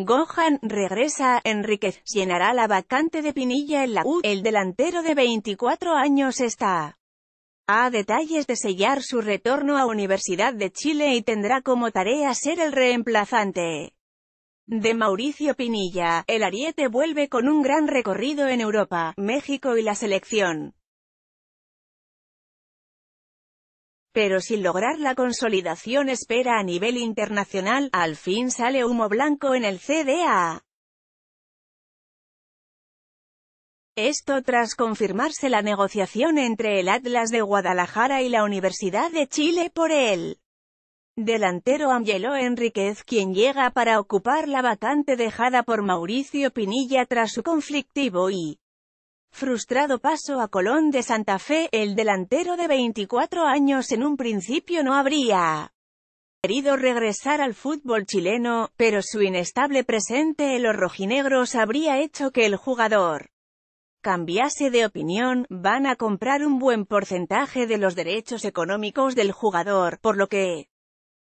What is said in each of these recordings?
Gohan regresa, Enriquez, llenará la vacante de Pinilla en la U, el delantero de 24 años está a detalles de sellar su retorno a Universidad de Chile y tendrá como tarea ser el reemplazante de Mauricio Pinilla, el ariete vuelve con un gran recorrido en Europa, México y la selección pero sin lograr la consolidación espera a nivel internacional, al fin sale humo blanco en el CDA. Esto tras confirmarse la negociación entre el Atlas de Guadalajara y la Universidad de Chile por el delantero Angelo Enríquez quien llega para ocupar la vacante dejada por Mauricio Pinilla tras su conflictivo y Frustrado paso a Colón de Santa Fe, el delantero de 24 años en un principio no habría querido regresar al fútbol chileno, pero su inestable presente en los rojinegros habría hecho que el jugador cambiase de opinión, van a comprar un buen porcentaje de los derechos económicos del jugador, por lo que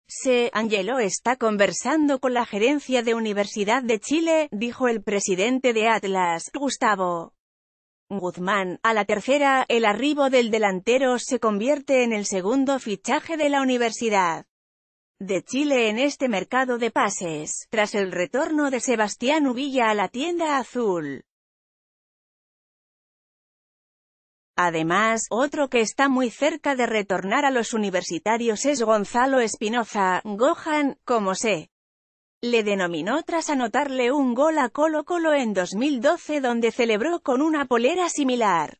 se, Angelo está conversando con la gerencia de Universidad de Chile, dijo el presidente de Atlas, Gustavo. Guzmán. A la tercera, el arribo del delantero se convierte en el segundo fichaje de la universidad de Chile en este mercado de pases, tras el retorno de Sebastián Uvilla a la tienda azul. Además, otro que está muy cerca de retornar a los universitarios es Gonzalo Espinoza, Gohan, como sé le denominó tras anotarle un gol a Colo Colo en 2012 donde celebró con una polera similar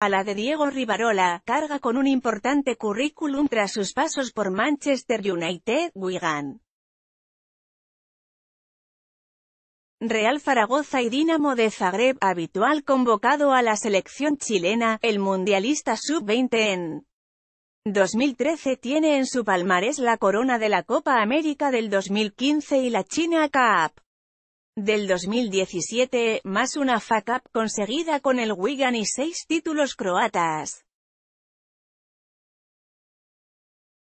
a la de Diego Rivarola, carga con un importante currículum tras sus pasos por Manchester United, Wigan, Real Zaragoza y Dinamo de Zagreb, habitual convocado a la selección chilena, el mundialista sub-20 en 2013 tiene en su palmarés la corona de la Copa América del 2015 y la China Cup del 2017, más una FA Cup conseguida con el Wigan y seis títulos croatas.